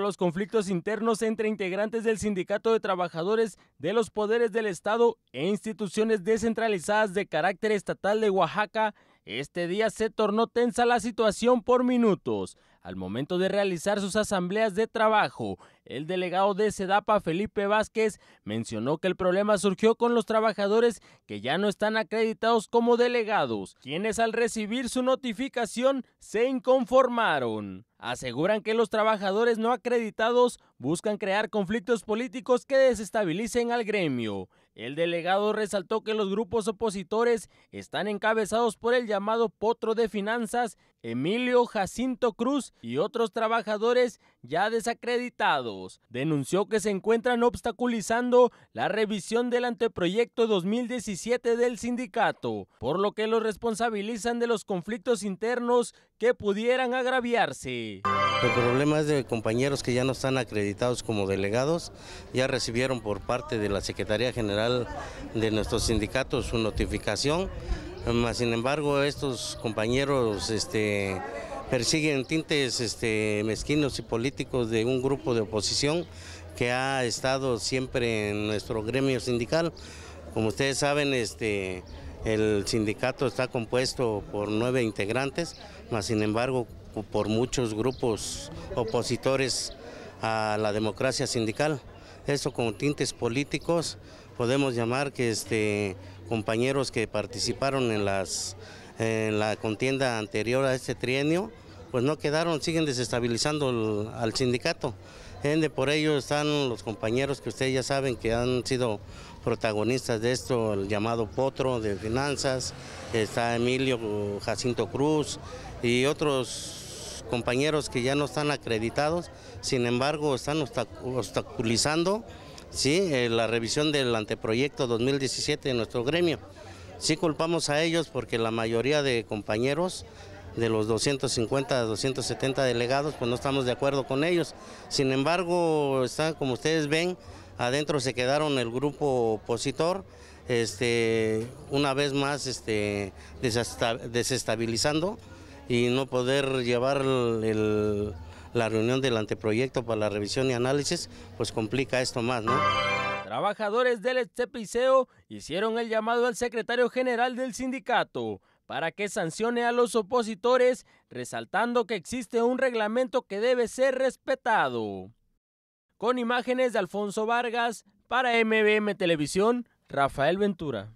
los conflictos internos entre integrantes del Sindicato de Trabajadores de los Poderes del Estado e instituciones descentralizadas de carácter estatal de Oaxaca este día se tornó tensa la situación por minutos. Al momento de realizar sus asambleas de trabajo, el delegado de SEDAPA, Felipe Vázquez, mencionó que el problema surgió con los trabajadores que ya no están acreditados como delegados, quienes al recibir su notificación se inconformaron. Aseguran que los trabajadores no acreditados buscan crear conflictos políticos que desestabilicen al gremio. El delegado resaltó que los grupos opositores están encabezados por el llamado potro de finanzas, Emilio Jacinto Cruz y otros trabajadores ya desacreditados. Denunció que se encuentran obstaculizando la revisión del anteproyecto 2017 del sindicato, por lo que los responsabilizan de los conflictos internos que pudieran agraviarse. El problema es de compañeros que ya no están acreditados como delegados, ya recibieron por parte de la Secretaría General de nuestros sindicatos su notificación, mas sin embargo estos compañeros este, persiguen tintes este, mezquinos y políticos de un grupo de oposición que ha estado siempre en nuestro gremio sindical. Como ustedes saben, este, el sindicato está compuesto por nueve integrantes, mas sin embargo por muchos grupos opositores a la democracia sindical eso con tintes políticos, podemos llamar que este, compañeros que participaron en, las, la contienda anterior a este trienio, pues no quedaron, siguen desestabilizando al sindicato. por ello están los compañeros que ustedes ya saben que han sido protagonistas de esto, el llamado Potro de Finanzas, está Emilio Jacinto Cruz y otros compañeros que ya no están acreditados, sin embargo están obstaculizando ¿sí? Eh, la revisión del anteproyecto 2017 de nuestro gremio. Sí culpamos a ellos porque la mayoría de compañeros de los 250 a 270 delegados, pues no estamos de acuerdo con ellos. Sin embargo, está, como ustedes ven, adentro se quedaron el grupo opositor, este, una vez más este, desestabilizando y no poder llevar la reunión del anteproyecto para la revisión y análisis, pues complica esto más, ¿no? Trabajadores del Estepiceo hicieron el llamado al secretario general del sindicato para que sancione a los opositores, resaltando que existe un reglamento que debe ser respetado. Con imágenes de Alfonso Vargas, para MBM Televisión, Rafael Ventura.